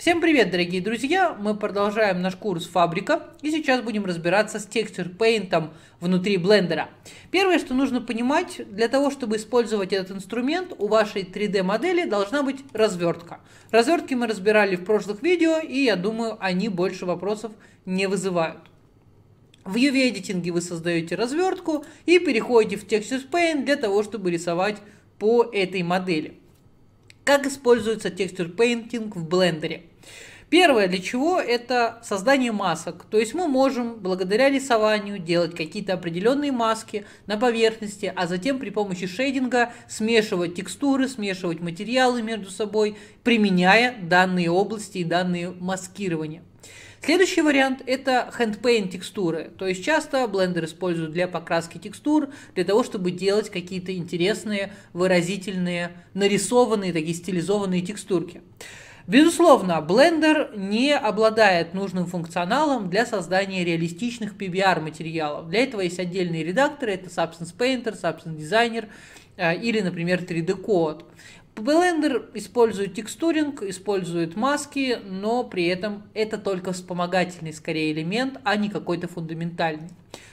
Всем привет, дорогие друзья! Мы продолжаем наш курс «Фабрика» и сейчас будем разбираться с текстур-пейнтом внутри блендера. Первое, что нужно понимать, для того, чтобы использовать этот инструмент, у вашей 3D-модели должна быть развертка. Развертки мы разбирали в прошлых видео, и я думаю, они больше вопросов не вызывают. В UV-эдитинге вы создаете развертку и переходите в Texture Paint для того, чтобы рисовать по этой модели. Как используется текстур Painting в блендере? Первое, для чего это создание масок. То есть мы можем благодаря рисованию делать какие-то определенные маски на поверхности, а затем при помощи шейдинга смешивать текстуры, смешивать материалы между собой, применяя данные области и данные маскирования. Следующий вариант – это handpaint текстуры. То есть часто Blender используют для покраски текстур, для того, чтобы делать какие-то интересные, выразительные, нарисованные, такие стилизованные текстурки. Безусловно, Blender не обладает нужным функционалом для создания реалистичных PBR материалов. Для этого есть отдельные редакторы, это Substance Painter, Substance Designer э, или, например, 3D Code. Blender использует текстуринг, использует маски, но при этом это только вспомогательный скорее элемент, а не какой-то фундаментальный.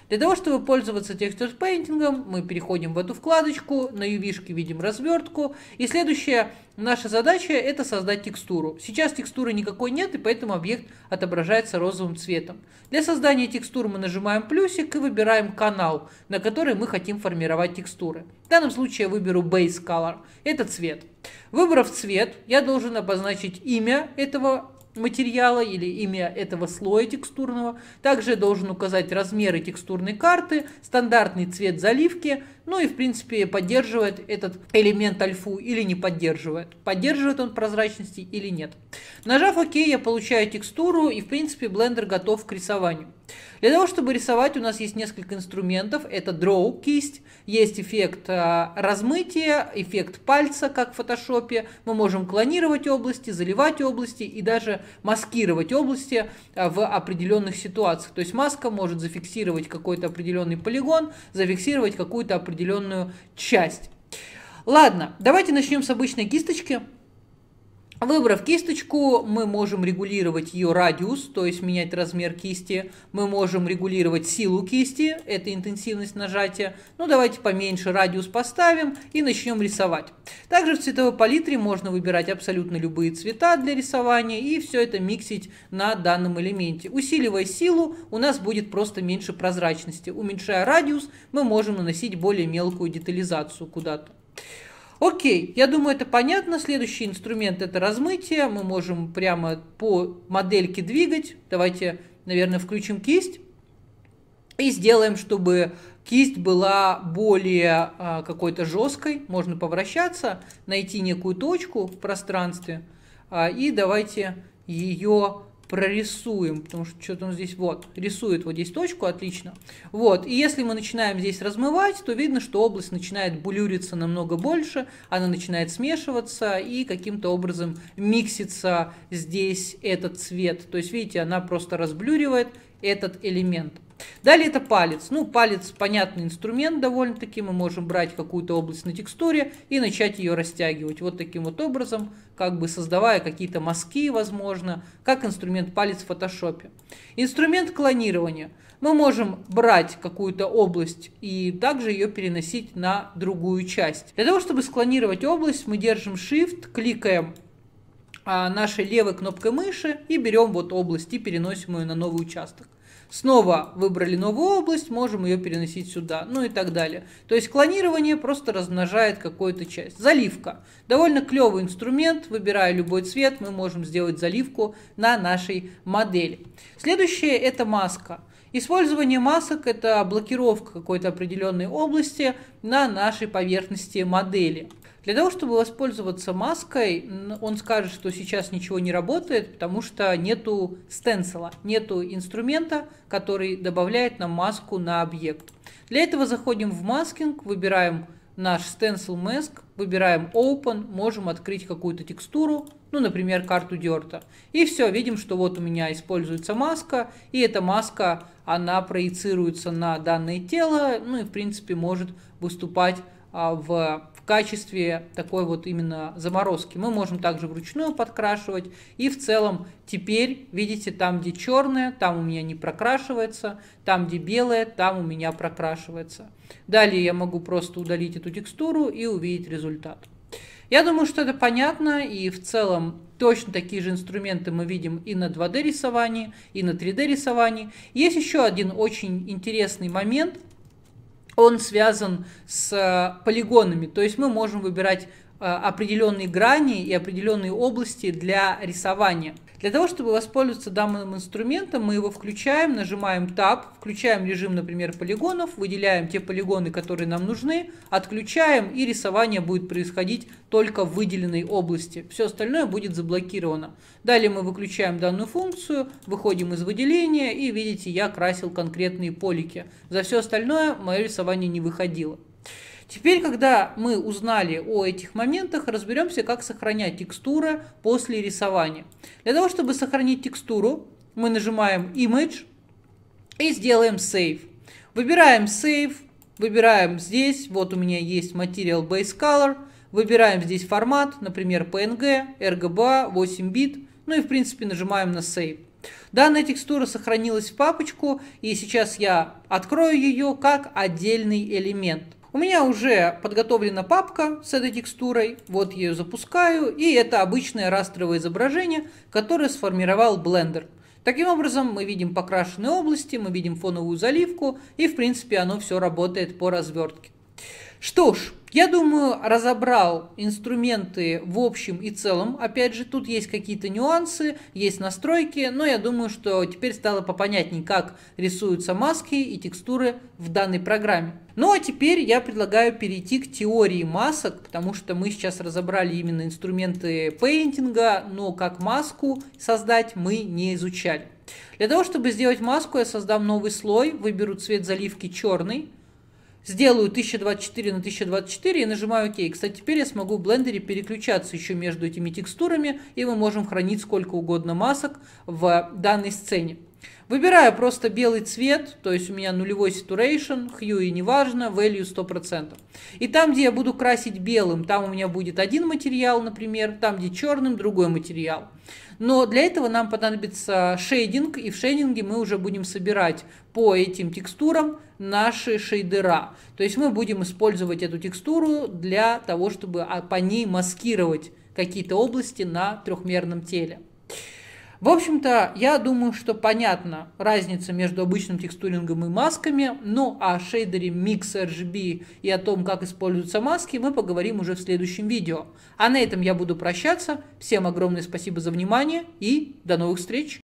Для того, чтобы пользоваться текстур пейнтингом, мы переходим в эту вкладочку, на UV видим развертку. И следующая наша задача это создать текстуру. Сейчас текстуры никакой нет, и поэтому объект отображается розовым цветом. Для создания текстуры мы нажимаем плюсик и выбираем канал, на который мы хотим формировать текстуры. В данном случае я выберу Base Color, это цвет. Выбрав цвет, я должен обозначить имя этого материала или имя этого слоя текстурного. Также должен указать размеры текстурной карты, стандартный цвет заливки, ну и в принципе поддерживает этот элемент альфу или не поддерживает. Поддерживает он прозрачности или нет. Нажав ОК, я получаю текстуру и в принципе блендер готов к рисованию. Для того, чтобы рисовать, у нас есть несколько инструментов. Это Draw, кисть, есть эффект э, размытия, эффект пальца, как в фотошопе. Мы можем клонировать области, заливать области и даже маскировать области э, в определенных ситуациях. То есть маска может зафиксировать какой-то определенный полигон, зафиксировать какую-то определенную часть. Ладно, давайте начнем с обычной кисточки. Выбрав кисточку, мы можем регулировать ее радиус, то есть менять размер кисти. Мы можем регулировать силу кисти, это интенсивность нажатия. Ну, давайте поменьше радиус поставим и начнем рисовать. Также в цветовой палитре можно выбирать абсолютно любые цвета для рисования и все это миксить на данном элементе. Усиливая силу, у нас будет просто меньше прозрачности. Уменьшая радиус, мы можем наносить более мелкую детализацию куда-то. Окей, я думаю, это понятно. Следующий инструмент это размытие. Мы можем прямо по модельке двигать. Давайте, наверное, включим кисть и сделаем, чтобы кисть была более а, какой-то жесткой. Можно повращаться, найти некую точку в пространстве. А, и давайте ее прорисуем, потому что что-то он здесь, вот, рисует вот здесь точку, отлично. Вот, и если мы начинаем здесь размывать, то видно, что область начинает булюриться намного больше, она начинает смешиваться и каким-то образом миксится здесь этот цвет. То есть, видите, она просто разблюривает этот элемент. Далее это палец. Ну, палец понятный инструмент довольно-таки. Мы можем брать какую-то область на текстуре и начать ее растягивать. Вот таким вот образом, как бы создавая какие-то мазки, возможно, как инструмент палец в фотошопе. Инструмент клонирования. Мы можем брать какую-то область и также ее переносить на другую часть. Для того, чтобы склонировать область, мы держим Shift, кликаем а, нашей левой кнопкой мыши и берем вот область и переносим ее на новый участок. Снова выбрали новую область, можем ее переносить сюда, ну и так далее. То есть клонирование просто размножает какую-то часть. Заливка. Довольно клевый инструмент, выбирая любой цвет, мы можем сделать заливку на нашей модели. Следующее это маска. Использование масок – это блокировка какой-то определенной области на нашей поверхности модели. Для того, чтобы воспользоваться маской, он скажет, что сейчас ничего не работает, потому что нету стенсела, нету инструмента, который добавляет нам маску на объект. Для этого заходим в маскинг, выбираем наш Stencil Mask, выбираем Open, можем открыть какую-то текстуру, ну, например, карту Дерта. И все, видим, что вот у меня используется маска, и эта маска, она проецируется на данное тело, ну и, в принципе, может выступать а, в качестве такой вот именно заморозки. Мы можем также вручную подкрашивать. И в целом теперь, видите, там где черное, там у меня не прокрашивается, там где белое, там у меня прокрашивается. Далее я могу просто удалить эту текстуру и увидеть результат. Я думаю, что это понятно, и в целом точно такие же инструменты мы видим и на 2D рисовании, и на 3D рисовании. Есть еще один очень интересный момент, он связан с э, полигонами. То есть мы можем выбирать э, определенные грани и определенные области для рисования – для того, чтобы воспользоваться данным инструментом, мы его включаем, нажимаем Tab, включаем режим, например, полигонов, выделяем те полигоны, которые нам нужны, отключаем, и рисование будет происходить только в выделенной области. Все остальное будет заблокировано. Далее мы выключаем данную функцию, выходим из выделения, и видите, я красил конкретные полики. За все остальное мое рисование не выходило. Теперь, когда мы узнали о этих моментах, разберемся, как сохранять текстуры после рисования. Для того, чтобы сохранить текстуру, мы нажимаем Image и сделаем Save. Выбираем Save, выбираем здесь, вот у меня есть Material Base Color, выбираем здесь формат, например, PNG, RGBA, 8 бит, ну и в принципе нажимаем на Save. Данная текстура сохранилась в папочку, и сейчас я открою ее как отдельный элемент. У меня уже подготовлена папка с этой текстурой, вот я ее запускаю, и это обычное растровое изображение, которое сформировал Blender. Таким образом, мы видим покрашенные области, мы видим фоновую заливку, и в принципе оно все работает по развертке. Что ж, я думаю, разобрал инструменты в общем и целом. Опять же, тут есть какие-то нюансы, есть настройки, но я думаю, что теперь стало попонятнее, как рисуются маски и текстуры в данной программе. Ну а теперь я предлагаю перейти к теории масок, потому что мы сейчас разобрали именно инструменты пейнтинга, но как маску создать мы не изучали. Для того, чтобы сделать маску, я создам новый слой, выберу цвет заливки черный, сделаю 1024 на 1024 и нажимаю ОК. Кстати, теперь я смогу в блендере переключаться еще между этими текстурами, и мы можем хранить сколько угодно масок в данной сцене. Выбираю просто белый цвет, то есть у меня нулевой saturation, hue и неважно, value 100%. И там, где я буду красить белым, там у меня будет один материал, например, там, где черным, другой материал. Но для этого нам понадобится шейдинг, и в шейдинге мы уже будем собирать по этим текстурам наши шейдера. То есть мы будем использовать эту текстуру для того, чтобы а, по ней маскировать какие-то области на трехмерном теле. В общем-то, я думаю, что понятна разница между обычным текстурингом и масками. Ну, о шейдере Mix RGB и о том, как используются маски, мы поговорим уже в следующем видео. А на этом я буду прощаться. Всем огромное спасибо за внимание и до новых встреч!